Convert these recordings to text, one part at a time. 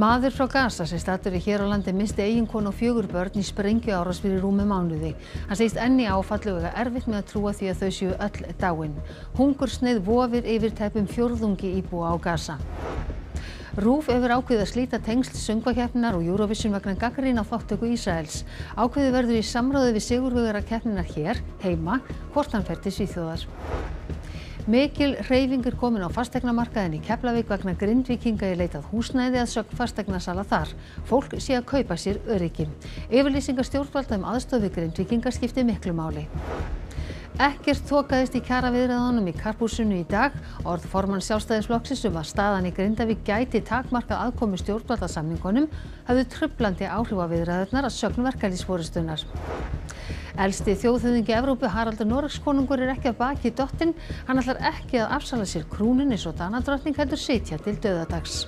maður frá Gaza sem staddur er hér á landi missti eiginkonu og fjögur börn í sprengjuárás fyrir rúmum mánuði. Hann segist enn í áfallu og er erfitt með að trúa því að þau séu öll dáin. Hungursneið vofir yfir tæpum fjörðungi íbúa á Gaza. Rúf hefur ákveðið að slíta tengsl söngvakeppninar og Eurovision vegna gaggarinn á þáttöku Ísraels. Ákveðið verður í samráði við sigurhugara keppninar hér, heima, hvort hann fer til Svíþjóðar mikil hreyfing er komin á fasteignamarkaðinn í Keflavík vegna Grindvíkinga í leit að húsnæði að sögn fasteignasala þar fólk sé að kaupa sér öryggi yfirlýsingar stjórnvalda um aðstoð við Grindvíkinga skipti miklu máli Ekkert þokaðist í kjaraviðræðunum í Karpúsinu í dag. Orð formann sjálfstæðisflokksins um að staðan í Grindavík gæti takmarkað aðkomi stjórnvaldasamningunum hafðu trublandi áhrif á viðræðunar að sögnverkælísfóristunar elsti þjóðhöfðingi Evrópu Haraldur Noregskonungur er ekki af baki dottinn hann ætlar ekki að afsala sér krúnunni svo Danadrottning heldur sitja til dauðadags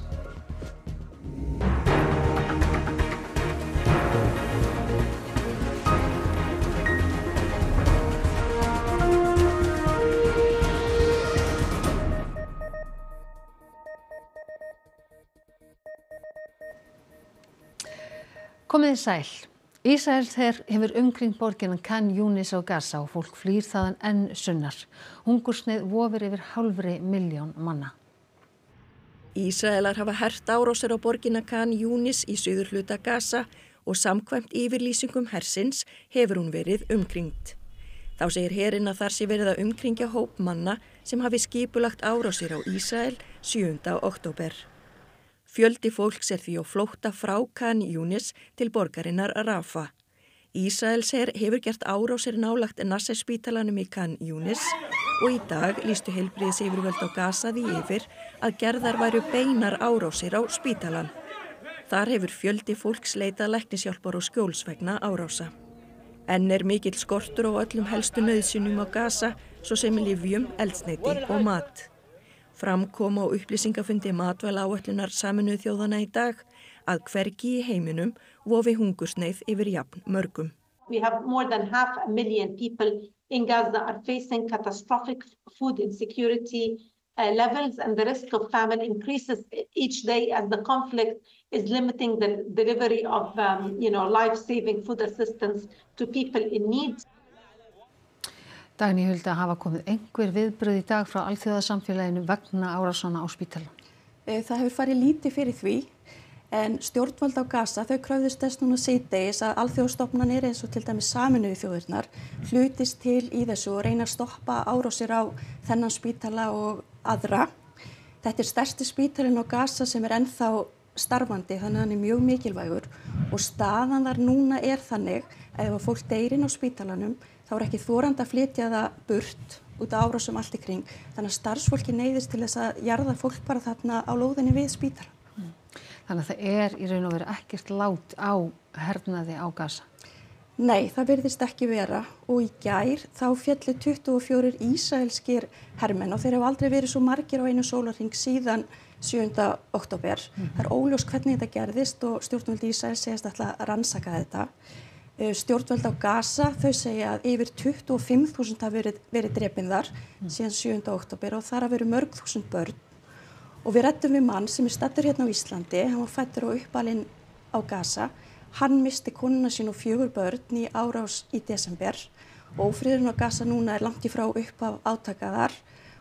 Komið í sæl. Ísraelsher hefur umkring borgina Khan Yunis á Gaza og fólk flýr þaðan enn sunnar. Hungursneið vofir yfir halvri miljón manna. Ísraelar hafa hert árásar á borgina Khan Yunis í söður hluta Gaza og samkvæmt yfirlýsingum hersins hefur hún verið umkringt. Þá segir herin að þar sé verið að umkringja hóp manna sem hafi skipulagt árásir á Ísrael 7. oktober. Fjöldi fólks er því á flótta frá Khan Yunis til borgarinnar Rafa. Ísraelsherr hefur gert árásir nálagt Nasserspítalanum í Khan Yunis og í dag lístu heilbriðis yfirvöld á gasaði yfir að gerðar væru beinar árásir á spítalan. Þar hefur fjöldi fólks leitað leknisjálpar og skjólsvegna árása. Enn er mikill skortur á öllum helstu nöðsynum á gasa svo sem í livjum, eldsneiti og mat. Framkom á upplýsingafundi matvæla áallunar saminuð þjóðana í dag að hvergi í heiminum vofi hungursneið yfir jafn mörgum. Við hefum more than half a million people in Gaza are facing catastrophic food insecurity uh, levels and the risk of famine increases each day as the conflict is limiting the delivery of um, you know, life-saving food assistance to people in need. Dagný Hulda hafa komið einhver viðbröð í dag frá alþjóðasamfélaginu vegna árásanna á spítalan. Eh, það hefur farið lítið fyrir því en stjórnvald á Gaza þau kröfðist þess núna síðdeis að alþjóðstofnanir eins og til dæmi saminuði þjóðurnar hlutist til í þessu og reyna að stoppa árásir á þennan spítala og aðra. Þetta er stærsti spítalin á Gaza sem er ennþá starfandi þannig að hann er mjög mikilvægur og staðan þar núna er þannig að ef að fólk deyrin á spítalanum þá er ekki þórand að flytja það burt út á árásum allt í kring. Þannig að starfsfólki neyðist til þess að jarða fólk bara þarna á lóðinni við spítara. Mm. Þannig að það er í raun og veru ekkert lát á hernaði á gasa? Nei, það verðist ekki vera og í gær þá fjallir 24 ísælskir hermen og þeir hafa aldrei verið svo margir á einu sólarring síðan 7. oktober. Mm -hmm. Það er óljós hvernig þetta gerðist og stjórnvöldi Ísæl segist alltaf að rannsaka þetta. Eh, stjórnvöld á Gaza, þau segja að yfir 25.000 hafi verið, verið drefin þar mm. síðan 7. oktober og þar hafi verið mörg þúsund börn og við rettum við mann sem er stættur hérna á Íslandi, hann var fættur og uppalinn á Gaza, hann misti konuna sín og fjögur börn í árás í desember og ofriðurinn á Gaza núna er langt í frá upp af átakaðar,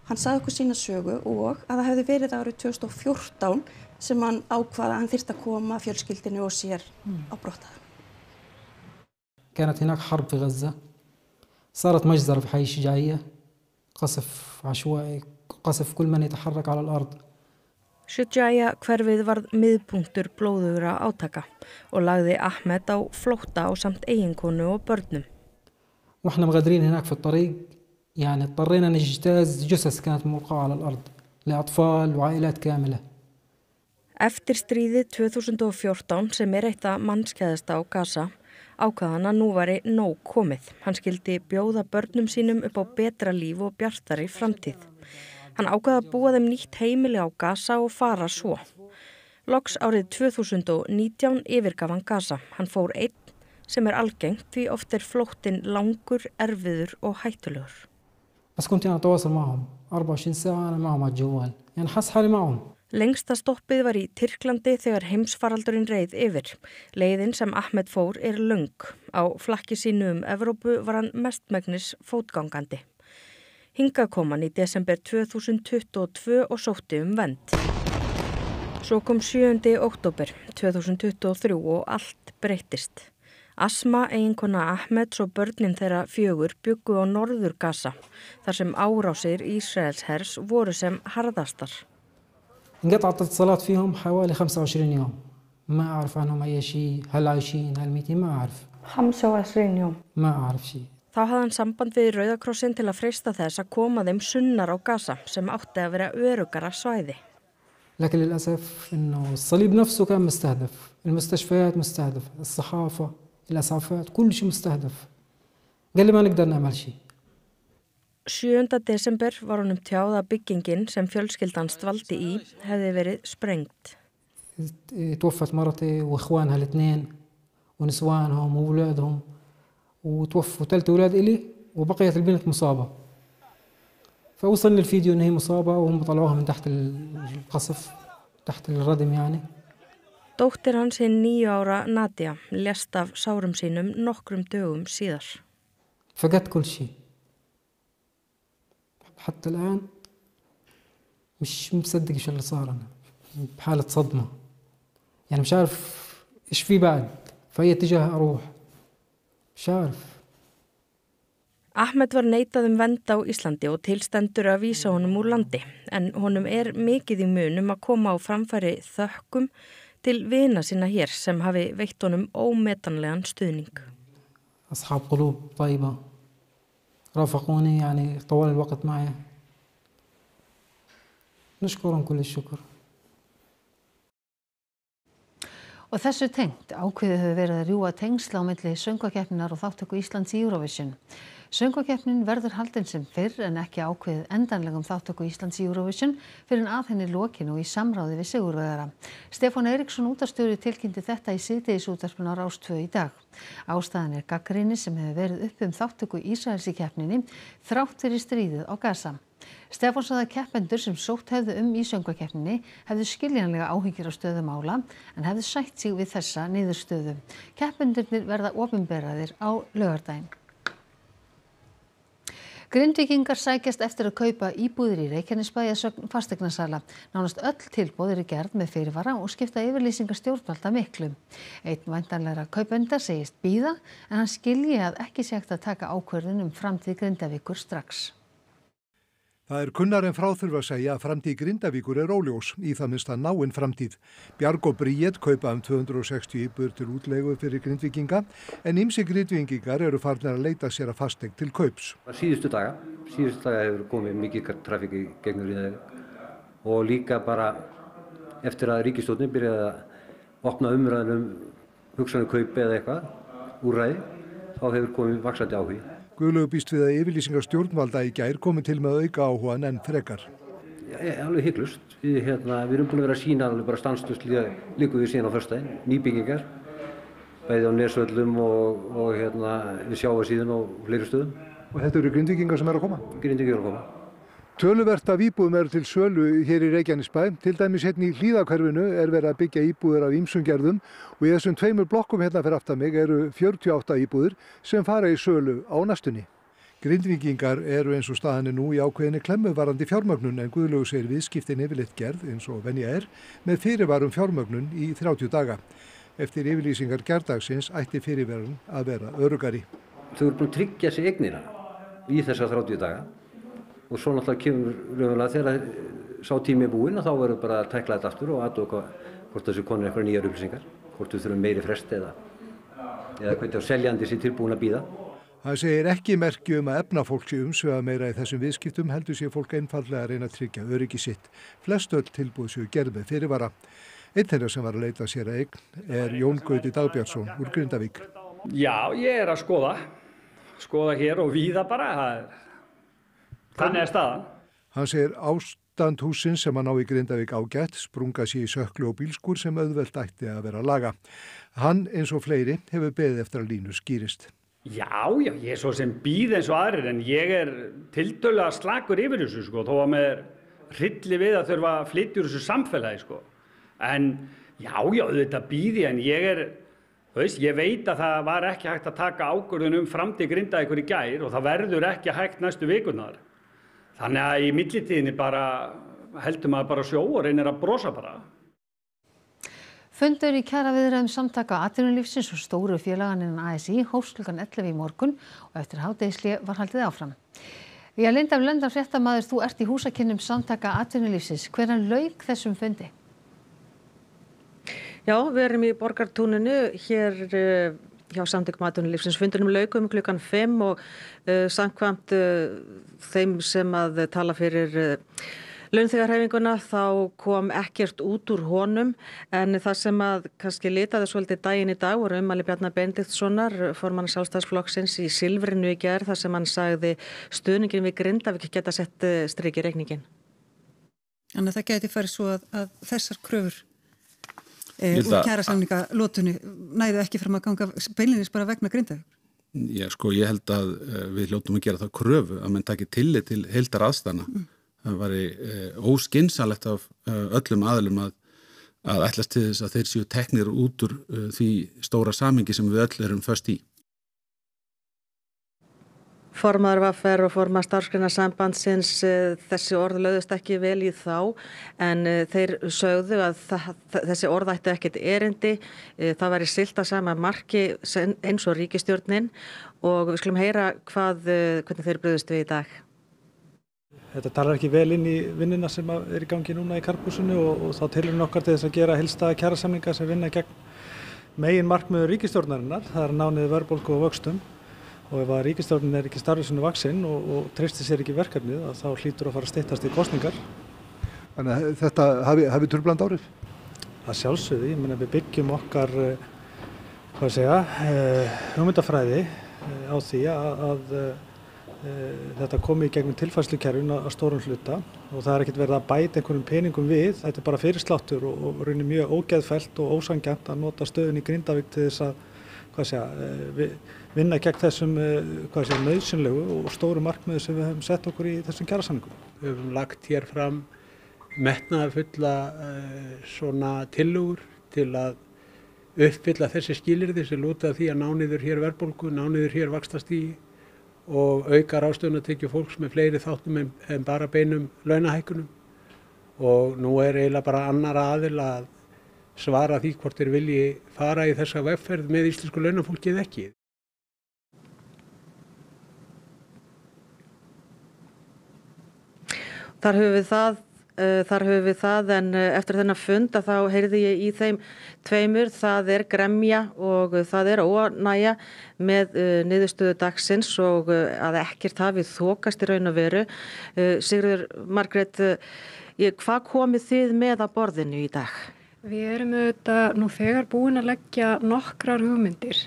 hann saði okkur sína sögu og að það hefði verið árið 2014 sem hann ákvaða að hann þyrst að koma fjölskyldinu og sér mm. á brottaðan. كانت هناك حرب في غزة صارت مجزرة في حي الشجاعية قصف عشوائي قصف كل من يتحرك على الأرض Shujaya hverfið varð miðpunktur blóðugra átaka og lagði Ahmed á flótta á samt eiginkonu og börnum. واحنا مغادرين هناك في الطريق يعني اضطرينا نجتاز جثث كانت موقعة على الأرض لأطفال وعائلات كاملة. Eftir stríðið 2014 sem er eitt að mannskæðasta á Gaza ákvað hann að nú væri nóg komið. Hann skildi bjóða börnum sínum upp á betra líf og bjartari framtíð. Hann ákvaði að búa þeim nýtt heimili á Gaza og fara svo. Loks árið 2019 yfirgaf hann Gaza. Hann fór einn sem er algengt því oft er flóttinn langur, erfiður og hættulegur. Það skundi hann að dósa með hann. 24 sá hann með hann að djóðan. Ég hann hass hæli með hann. Lengsta stoppið var í Tyrklandi þegar heimsfaraldurinn reið yfir. Leiðin sem Ahmed fór er lung. Á flakki sínu um Evrópu var hann mestmægnis fótgangandi. Hinga kom hann í desember 2022 og sótti um vend. Svo kom 7. oktober 2023 og allt breytist. Asma, eiginkona Ahmed og börnin þeirra fjögur byggu á norður Gaza þar sem árásir Ísraels hers voru sem harðastar. انقطعت الاتصالات فيهم حوالي 25 يوم ما أعرف عنهم أي شيء هل عايشين هل ميتين ما أعرف 25 يوم ما أعرف شيء Þá hafði hann samband við Rauðakrossin til að freysta þess að koma þeim sunnar á gasa sem átti að vera örugara svæði. لكن للأسف أنه الصليب نفسه كان مستهدف المستشفيات مستهدف الصحافة الأسعافات كل شيء مستهدف قال لي ما نقدر نعمل شيء 7. desember var honum tjáð að byggingin sem fjölskyldan stvaldi í hefði verið sprengt. توفت مرتي واخوانها الاثنين ونسوانهم واولادهم وتوفوا ثلاث اولاد الي وبقيت البنت مصابه فوصلني الفيديو ان هي مصابه وهم طلعوها من تحت القصف تحت الردم يعني Dóttir hans hinn nýju ára Nadja lest af sárum sínum nokkrum dögum síðar. Fagett kulsí حتى الآن مش مصدق ايش اللي صار أنا بحالة صدمة يعني مش عارف ايش في بعد في أي اتجاه أروح مش عارف Ahmed var neitað um venda á Íslandi og tilstendur að vísa honum úr landi en honum er mikið í munum að koma á framfæri þökkum til vina sína hér sem hafi veitt honum ómetanlegan stuðning. رافقوني يعني طوال الوقت معي نشكرهم كل الشكر Og þessu tengt ákveðið hefur verið að rjúa tengsla á milli söngvakeppninar og þáttöku Íslands í Eurovision söngvakeppnin verður haldin sem fyrr en ekki ákveðið endanlega um þátttöku Íslands í Eurovision fyrr en að henni lokin og í samráði við sigurvegara. Stefán Eriksson útastjóri tilkynnti þetta í síðdegisútarpun á Rástvöð í dag. Ástæðan er gaggrinni sem hefur verið upp um þátttöku Ísraels í keppninni þráttir í stríðið á Gaza. Stefán saða keppendur sem sótt hefðu um í söngvakeppninni hefðu skiljanlega áhyggjur á stöðum ála en hefðu sætt sig við þessa niðurstöðu. Keppendurnir verða ofinberaðir á lögardaginn. Grindvíkingar sækjast eftir að kaupa íbúðir í Reykjanesbæ að sögn fasteignasala. Nánast öll tilboð eru gerð með fyrirvara og skipta yfirlýsingar stjórnvalda miklu. Einn væntanlegra kaupenda segist býða en hann skilji að ekki sé eftir að taka ákverðin um framtíð Grindavíkur strax. Það er kunnar en fráþurfa að segja að framtíð Grindavíkur er óljós, í það minnst að náinn framtíð. Bjarg og Bríett kaupa um 260 íbur til útlegu fyrir Grindvikinga, en ymsi Grindvikingar eru farnar að leita sér að fasteg til kaups. Síðustu daga, síðustu daga hefur komið mikið trafík í gegnum ríðaðir og líka bara eftir að ríkistóttin byrjaði að opna umræðan um hugsanum kaupi eða eitthvað úr ræði, þá hefur komið vaksandi áhug Guðlaugur býst við að yfirlýsingar stjórnvalda í gær komi til með auka áhugan en frekar. É, alveg hygglust. Við, hérna, við erum búin að vera að sína alveg bara stanslust líkuð við síðan á förstæðin, nýbyggingar, bæði á nesvöllum og, og hérna, við sjáum síðan á fleiri stöðum. Og þetta eru grindvikingar sem er að koma? Grindvikingar að koma. Töluvert af íbúðum eru til sölu hér í Reykjanesbæ, til dæmis hérna í hlýðakverfinu er verið að byggja íbúður af ímsungerðum og í þessum tveimur blokkum hérna fyrir aftamig eru 48 íbúður sem fara í sölu á næstunni. Grindvikingar eru eins og staðinni nú í ákveðinni klemmuvarandi fjármögnun en Guðlaugur segir viðskiptin yfirleitt gerð eins og venja er með fyrirvarum fjármögnun í 30 daga. Eftir yfirlýsingar gerðdagsins ætti fyrirverðun að vera örugari. Þau eru búin að tryggja sig egnina í þessa 30 daga og svo náttúrulega kemur raunverulega þegar sá tími er búinn og þá verður bara að tækla þetta aftur og aðdóka hvort þessu konur eitthvað nýjar upplýsingar, hvort þú þurfum meiri fresti eða eða hvernig á seljandi sé tilbúin að býða. Það segir ekki merkju um að efna fólk sé umsvega meira í þessum viðskiptum heldur sé fólk einfallega að reyna að tryggja öryggi sitt. Flest öll tilbúið séu gerðið fyrirvara. Einn þeirra sem var að leita sér að eign er Jón Gauti Dagbjörnsson úr Grindavík. Já, ég er að skoða. Skoða hér og víða bara. Þannig er staðan. Hann segir ástand húsin sem hann á í Grindavík ágætt sprunga sér í söklu og bílskur sem auðvelt ætti að vera að laga. Hann eins og fleiri hefur beðið eftir að línu skýrist. Já, já, ég er svo sem býð eins og aðrir en ég er tildölu að slakur yfir þessu sko þó að maður rilli við að þurfa að flytja úr þessu samfélagi sko. En já, já, þetta býði en ég er, þú veist, ég veit að það var ekki hægt að taka águrðun um framtíð grindaði hverju gær og það verður ekki hægt næstu vikunar. Þannig að í millitíðinni bara heldur maður bara sjó og reynir að brosa bara. Fundur í kjara viðræðum samtaka aðtunulífsins og stóru félaganinn ASI hófslugan 11 í morgun og eftir hátegisli var haldið áfram. Ég að lindaf um lendar fréttamaður, þú ert í húsakinnum samtaka aðtunulífsins. Hverjan laug þessum fundi? Já, við erum í borgartúninu hér... Uh hjá samtökum aðdunulífsins. Fundunum laukum klukkan 5 og uh, samkvæmt uh, þeim sem að tala fyrir uh, eh, launþegarhæfinguna þá kom ekkert út úr honum en það sem að kannski litaði svolítið daginn í dag voru um Mali Bjarnar Bendithssonar formann sálstafsflokksins í Silfrinu í gerð þar sem hann sagði stuðningin við Grindavík geta sett strikið reikningin. Þannig að það geti farið svo að, að þessar kröfur og eh, kæra samninga lótunni næðu ekki fram að ganga beilinist bara vegna grindaður? Já sko ég held að eh, við lótum að gera það kröfu að mann taki tillit til heildar aðstana mm. það var í eh, óskinsalegt af öllum aðlum að að ætlas til þess að þeir séu teknir út úr því stóra samingi sem við öll erum först í Formaður Vaffer og formaður starfsgrunarsambandsins eh, þessi orð löðust ekki vel í þá en eh, þeir sögðu að þessi orð ættu ekkit erindi eh, það væri silta sama marki eins og ríkistjórnin og við skulum heyra hvað, hvernig þeir bröðust við í dag. Þetta talar ekki vel inn í vinnina sem er í gangi núna í Karpúsinu og, og þá tilur nokkar til þess að gera helsta kjærasamlinga sem vinna gegn megin markmiður ríkistjórnarinnar, það er nániði verðbólku og vöxtum og ef að ríkistjórnin er ekki starfisunni vaksinn og, og treystir sér ekki verkefnið þá hlýtur að fara að stittast í kostningar. Þannig að þetta hafi, hafi turbland árið? Það sjálfsögði, ég menna við byggjum okkar, eh, hvað segja, eh, hugmyndafræði eh, á því að, að, að þetta komi í gegnum tilfæslukerfin að stórum hluta og það er ekkert verið að bæta einhverjum peningum við, þetta er bara fyrirsláttur og, og raunir mjög ógeðfælt og ósangjant að nota stöðun í Grindavík til þess að segja, eh, vinna gegn þessum eh, segja, nöðsynlegu og stóru markmiðu sem við höfum sett okkur í þessum kjærasamningum. Við höfum lagt hér fram metnaðafulla eh, svona tilugur til að uppfylla þessi skilirði sem lúta því að nániður hér verðbólgu, nániður hér vakstastígi og aukar ástöðunartekju fólks með fleiri þáttum en, en bara beinum launahækunum og nú er eiginlega bara annar aðil að svara því hvort þeir vilji fara í þessa vegferð með íslensku launafólki eða ekki. Þar höfum við það, uh, þar höfum við það en uh, eftir þennan fund að þá heyrði ég í þeim tveimur það er gremja og uh, það er ónæja með niðurstöðu dagsins og að ekkert hafið þokast í raun og veru. Sigurður Margreit, hvað komið þið með að borðinu í dag? Við erum auðvitað nú þegar búin að leggja nokkrar hugmyndir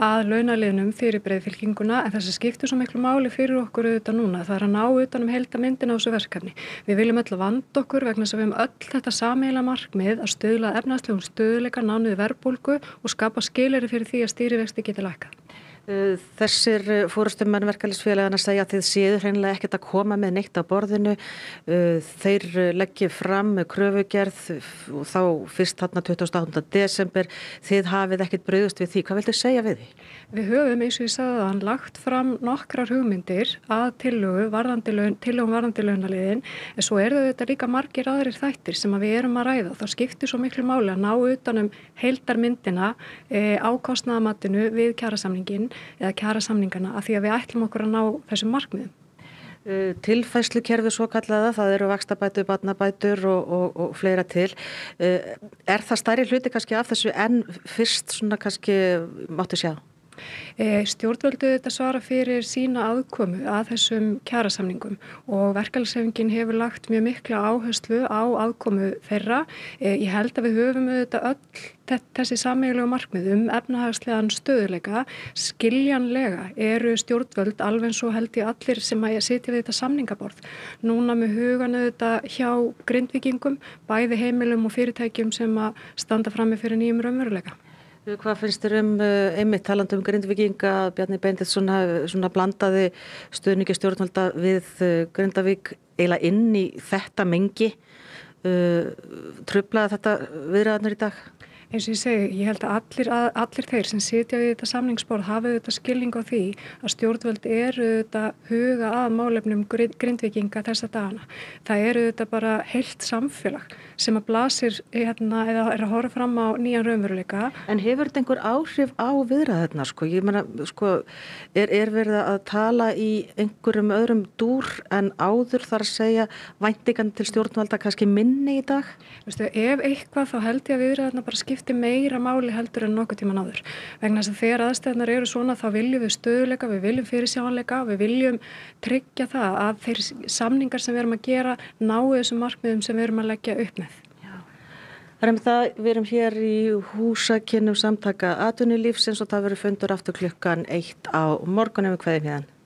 að launaliðnum fyrir breyðfylkinguna en þess að skiptu svo miklu máli fyrir okkur auðvitað núna. Það er að ná auðvitað um heilta myndin á þessu verkefni. Við viljum öll vand okkur vegna þess að við hefum öll þetta sameila markmið að stöðla efnastlegum stöðleika nánuði verbulgu og skapa skileri fyrir því að stýrivexti geti lækað. Eh, þessir eh, fórustum mannverkalisfélagana segja að þið séu hreinlega ekkert að koma með neitt á borðinu. Eh, þeir leggja fram kröfugerð og þá fyrst þarna 28. desember. Þið hafið ekkert bröðust við því. Hvað vildu segja við því? Við höfum eins og ég sagði að hann lagt fram nokkrar hugmyndir að tilögum varðandi lögnaliðin en svo eru þetta líka margir aðrir þættir sem að við erum að ræða. Það skiptir svo miklu máli að ná utanum heildarmyndina á kostnæðamattinu við kjærasamlingin eða kjara samningana að því að við ætlum okkur að ná þessum markmiðum. Uh, Tilfæslukerfi svo kallaða, það eru vakstabætur, batnabætur og, og, og fleira til. Uh, er það stærri hluti kannski af þessu en fyrst svona kannski máttu sjá? Eh, Stjórnvöldu þetta svara fyrir sína aðkomu að þessum kjærasamningum og verkefælsefingin hefur lagt mjög mikla áherslu á aðkomu þeirra. Eh, ég held að við höfum auðvitað öll þessi sammeiglega markmið um efnahagslegan stöðuleika. Skiljanlega eru stjórnvöld alveg eins og held í allir sem að sitja við þetta samningaborð. Núna með hugan auðvitað hjá grindvikingum, bæði heimilum og fyrirtækjum sem að standa fram með fyrir nýjum raunveruleika. Hvað finnst þér um eh, einmitt talandum Grindvíking að Bjarni Bendilsson svona blandaði stöðningi stjórnvalda við eh, Grindavík eiginlega inn í þetta mengi eh, tröflaði þetta viðræðanur í dag? eins og ég segi, ég held að allir, að, allir þeir sem sitja við þetta samningsbór hafa þetta skilning á því að stjórnvöld eru þetta huga að málefnum grindvikinga þessa dagana. Það eru þetta bara heilt samfélag sem að blasir hérna, eða er að horfa fram á nýjan raunveruleika. En hefur þetta einhver áhrif á viðræðarna? Sko? Ég menna, sko, er, er verið að tala í einhverjum öðrum dúr en áður þar að segja væntingan til stjórnvölda kannski minni í dag? Vistu, ef eitthvað þá held ég að viðræðarna bara skipta skipti meira máli heldur en nokkuð tíma náður vegna þess að þegar aðstæðnar eru svona þá viljum við stöðuleika, við viljum fyrirsjánleika við viljum tryggja það að þeir samningar sem við erum að gera náu þessum markmiðum sem við erum að leggja upp með Já. Það er um það, við erum hér í húsakinnum samtaka aðtunulífsins og það verður fundur aftur klukkan eitt á morgun ef við hverjum hérna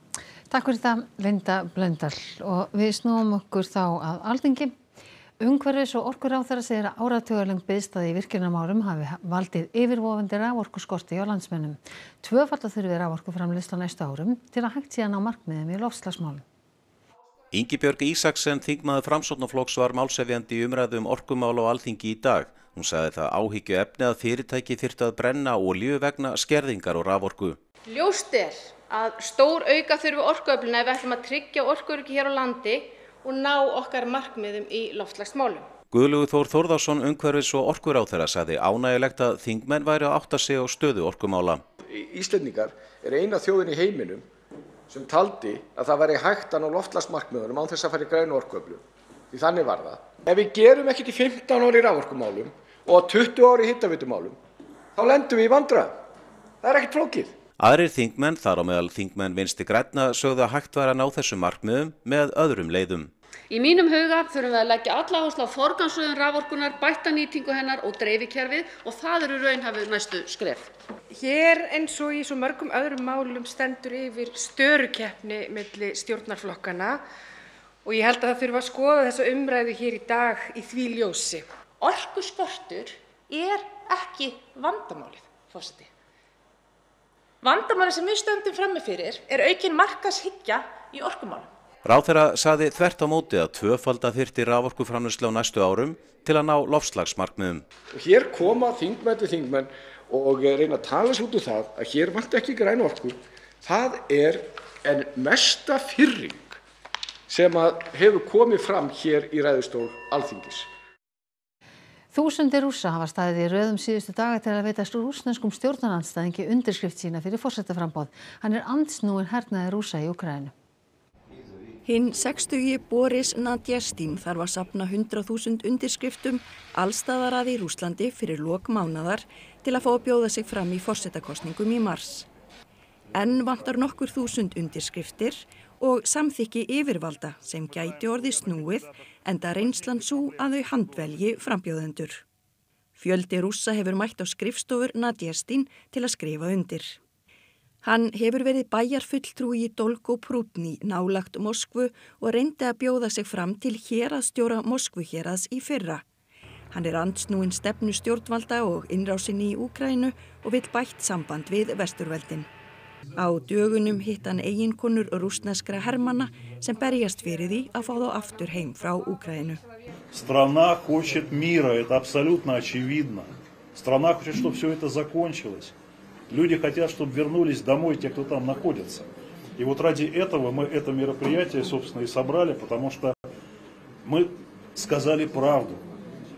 Takk fyrir það Linda Blöndal og við snúum okkur þá að aldingi Ungverðis og orkuráþara segir að áratugaleng byggstaði í virkjunamálum hafi valdið yfirvofandi rávorkuskorti á landsmennum. Tvöfalla þurfi rávorkuframlist á næstu árum til að hægt síðan á markmiðum í lofslagsmálum. Ingi Björg Ísaksen, þingmaður framsóknarflokks, var málsefjandi umræðum um orkumál og alþingi í dag. Hún sagði það áhyggju efni að fyrirtæki þyrta að brenna olju vegna skerðingar og rávorku. Ljóst er að stór auka þurfi orkuöfluna ef við ætlum að tryggja orkuöfluna hér á landi og ná okkar markmiðum í loftslagsmálum. Guðlugur Þór Þórðarsson, umhverfis og orkur á þeirra, sagði ánægilegt að þingmenn væri að átta sig á stöðu orkumála. Íslendingar er eina þjóðin í heiminum sem taldi að það væri hægt að ná loftslagsmarkmiðunum án þess að fara í grænu orkuöflum. Því þannig var það. Ef við gerum ekkert í 15 ári rávorkumálum og 20 ári hittavitumálum, þá lendum við í vandrað. Það er ekkert flókið. Aðrir þingmenn þar á meðal þingmenn vinsti grætna sögðu að hægt var að ná þessum markmiðum með öðrum leiðum. Í mínum huga þurfum við að leggja alla ásla á forgansröðun raforkunar, bætta nýtingu hennar og dreifikerfið og það eru raunhafið næstu skref. Hér eins og í svo mörgum öðrum málum stendur yfir störukeppni melli stjórnarflokkana og ég held að það þurfa að skoða þessa umræðu hér í dag í því ljósi. Orkuskortur er ekki vandamálið, fórstuði. Vandamálið sem við stöndum frammi fyrir er aukin markashyggja í orkumálum. Ráþeira saði þvert á móti að tvöfalda þyrti rávorkuframnusla á næstu árum til að ná lofslagsmarkmiðum. Og hér koma þingmenn við þingmenn og reyna að tala svo út úr um það að hér vant ekki græn orku. Það er en mesta fyrring sem hefur komið fram hér í ræðustól alþingis þúsundir Rússa hafa staðið í röðum síðustu daga til að veita rússneskum stjórnarandstæðingi undirskrift sína fyrir fórsetaframbóð. Hann er andsnúin hernaði Rússa í Ukrænu. Hinn 60. Boris Nadjestin þarf að sapna 100.000 undirskriftum allstaðaraði í Rúslandi fyrir lok mánadar til að fá að bjóða sig fram í fórsetakostningum í mars. Enn vantar nokkur þúsund undirskriftir og samþykki yfirvalda sem gæti orði snúið enda reynslan svo að þau handvelji frambjóðendur. Fjöldi rúsa hefur mætt á skrifstofur Nadjestin til að skrifa undir. Hann hefur verið bæjarfulltrúi í Dolgo Prútni, nálagt Moskvu og reyndi að bjóða sig fram til hérastjóra Moskvuhjeraðs í fyrra. Hann er ansnúin stefnu stjórnvalda og innrásinni í Úkrænu og vil bætt samband við vesturveldin. Á dögunum hitt hann eiginkonur rúsneskra hermana sem berjast fyrir því að fá þá aftur heim frá Úkrænu. Страна хочет мира, это абсолютно очевидно. Страна хочет, чтобы все это закончилось. Люди хотят, чтобы вернулись домой те, кто там находится. И вот ради этого мы это мероприятие, собственно, и собрали, потому что мы сказали правду.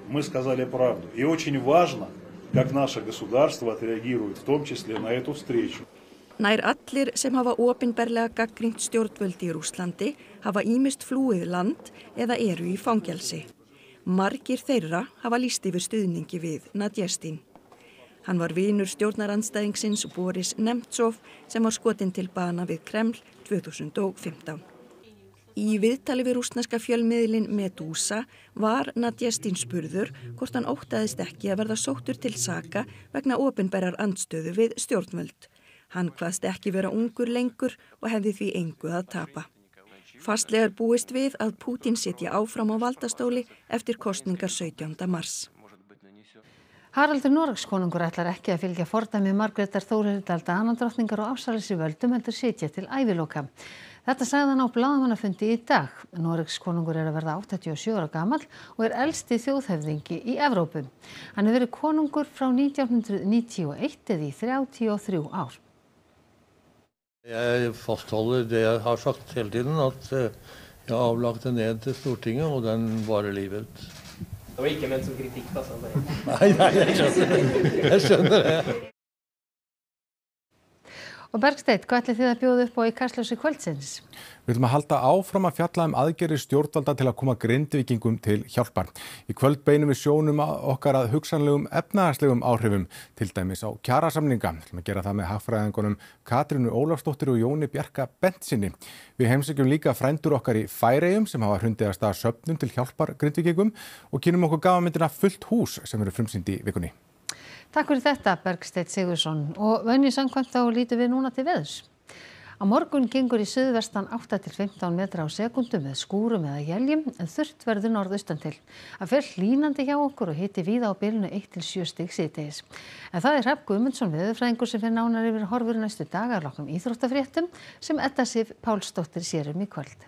Мы сказали правду. И очень важно, как наше государство отреагирует, в том числе на эту встречу. Nær allir sem hafa ofinberlega gaggrínt stjórnvöldi í Rúslandi hafa ímist flúið land eða eru í fangelsi. Margir þeirra hafa líst yfir stuðningi við Nadjestin. Hann var vinur stjórnaranstæðingsins Boris Nemtsov sem var skotin til bana við Kreml 2015. Í viðtali við rúsneska fjölmiðlin Medusa var Nadjestin spurður hvort hann ótaðist ekki að verða sóttur til saka vegna ofinbergar andstöðu við stjórnvöld. Hann hvaðst ekki vera ungur lengur og hefði því engu að tapa. Fastlegar búist við að Pútin sitja áfram á valdastóli eftir kostningar 17. mars. Haraldur Norgskonungur ætlar ekki að fylgja fordæmið Margreðar Þóriðardalda anandrótningar og afsælisi völdum heldur sitja til æviloka. Þetta sagði hann á bladamannafundi í dag. Norgskonungur er að verða 87 ára gammal og er eldsti þjóðhefðingi í Evrópum. Hann hefur verið konungur frá 1991 eða í 33 ár. Jeg fastholder det jeg har sagt hele tiden, at eh, jeg har avlagt en ned til Stortinget, og den varer livet ut. Det var ikke ment som kritikk, da, Nei, nei, jeg skjønner, jeg skjønner det. Og Bergsteit, hvað ætlir þið að bjóða upp á í Kastljósi kvöldsins? Við ætlum að halda áfram að fjalla um aðgerri stjórnvalda til að koma grindvikingum til hjálpar. Í kvöld beinum við sjónum okkar að hugsanlegum efnahagslegum áhrifum, til dæmis á kjarasamninga. Við ætlum að gera það með hagfræðingunum Katrinu Ólafsdóttir og Jóni Bjarka Bentsinni. Við heimsækjum líka frændur okkar í Færegjum sem hafa hrundið að staða söpnum til hjálpar grindvikingum og kynum okkur gafamindina Fullt hús sem eru frumsýndi vikunni takk fyrir þetta Bergsteinn Sigursson og venju samkvæmt þá lítum við núna til veðurs. Á morgun gengur í söðvestan 8-15 metra á sekundu með skúrum eða jæljum en þurft verður norðaustan til. Það fer hlínandi hjá okkur og hitti víða á byrjunu 1-7 stík síðtegis. En það er Rapp Guðmundsson viðurfræðingur sem fyrir nánar yfir horfur næstu dagarlokkum íþróttafréttum sem Edda Sif Pálsdóttir sérum í kvöld.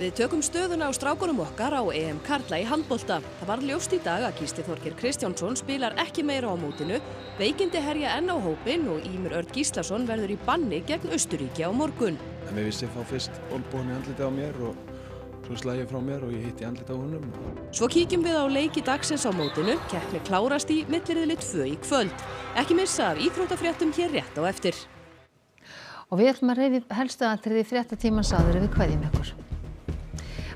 Við tökum stöðuna á strákunum okkar á EM Karla í handbólta. Það var ljóst í dag að Gísli Þorkir Kristjánsson spilar ekki meira á mótinu, veikindi herja enn á hópin og Ímur Örd Gíslason verður í banni gegn Östuríkja á morgun. En við vissið þá fyrst olbóni andlita á mér og svo slæði ég frá mér og ég hitti andlita á húnum. Svo kíkjum við á leiki dagsins á mótinu, keppni klárast í millirriðli 2 í kvöld. Ekki missa af íþrótafréttum hér rétt á eftir. Og við ætlum að reyði helstu aðtriði fréttatíman sáður ef við hvaðjum ykkur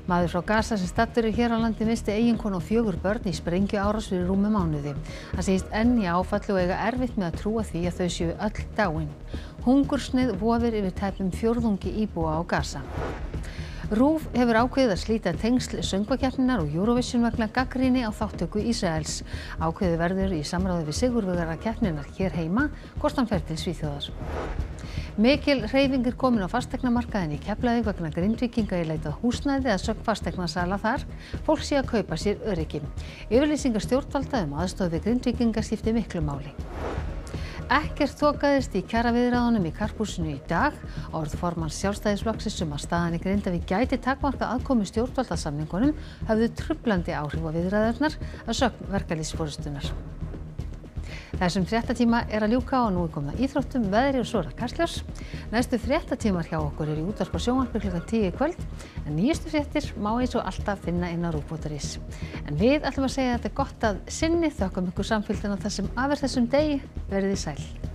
maður frá Gaza sem stattur er hér á landi misti eiginkonu og fjögur börn í sprengjuárás fyrir rúmu mánuði. Hann segist enn í áfallu og eiga erfitt með að trúa því að þau séu öll dáin. Hungursnið vofir yfir tæpum fjörðungi íbúa á Gaza. Rúf hefur ákveðið að slíta tengsl söngvakjarninar og Eurovision vegna gaggríni á þáttöku Ísraels. Ákveðið verður í samráði við Sigurvögar að kjarninar hér heima, hvort hann fer til Svíþjóðar mikil hreyfing er komin á fasteignamarkaðinn í Keflavík vegna Grindvíkinga í leit að húsnæði að sögn fasteignasala þar fólk sé að kaupa sér öryggi yfirlýsingar stjórnvalda um aðstoð við Grindvíkinga skipti miklu máli Ekkert þokaðist í kjaraviðræðunum í Karpúsinu í dag. Orð formann sjálfstæðisflokksins um að staðan í Grindavík gæti takmarka aðkomi stjórnvaldasamningunum hafðu trublandi áhrif á viðræðurnar að sögn verkalýsfórustunar. Þessum fréttatíma er að ljúka og nú er komið að íþróttum, veðri og svo er að kastljós. Næstu fréttatímar hjá okkur eru í útvarp og sjónvarpi kl. 10 kvöld en nýjustu fréttir má eins og alltaf finna inn á rúbótarís. En við ætlum að segja að þetta er gott að sinni þökkum ykkur samfélgdana þar sem aðverð þessum degi verið í sæl.